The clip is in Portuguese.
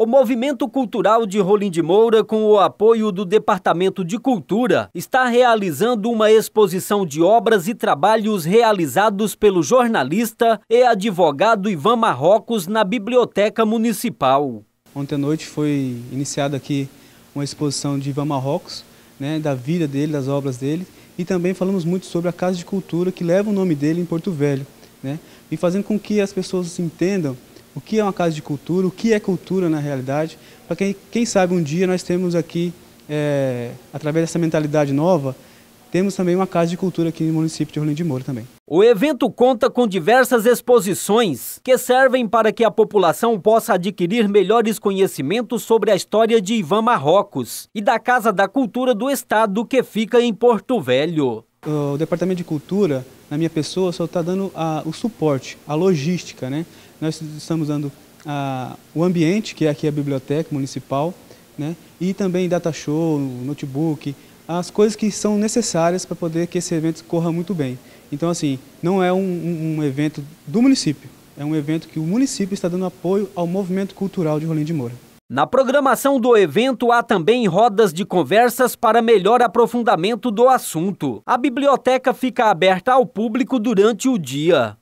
O Movimento Cultural de Rolim de Moura, com o apoio do Departamento de Cultura, está realizando uma exposição de obras e trabalhos realizados pelo jornalista e advogado Ivan Marrocos na Biblioteca Municipal. Ontem à noite foi iniciada aqui uma exposição de Ivan Marrocos, né, da vida dele, das obras dele, e também falamos muito sobre a Casa de Cultura que leva o nome dele em Porto Velho, né, e fazendo com que as pessoas entendam o que é uma casa de cultura, o que é cultura na realidade, para quem, quem sabe um dia nós temos aqui, é, através dessa mentalidade nova, temos também uma casa de cultura aqui no município de Orlando de Moura também. O evento conta com diversas exposições que servem para que a população possa adquirir melhores conhecimentos sobre a história de Ivan Marrocos e da Casa da Cultura do Estado que fica em Porto Velho. O Departamento de Cultura, na minha pessoa, só está dando a, o suporte, a logística. Né? Nós estamos dando a, o ambiente, que é aqui a biblioteca municipal, né? e também data show, notebook, as coisas que são necessárias para poder que esse evento corra muito bem. Então, assim, não é um, um evento do município, é um evento que o município está dando apoio ao movimento cultural de Rolim de Moura. Na programação do evento há também rodas de conversas para melhor aprofundamento do assunto. A biblioteca fica aberta ao público durante o dia.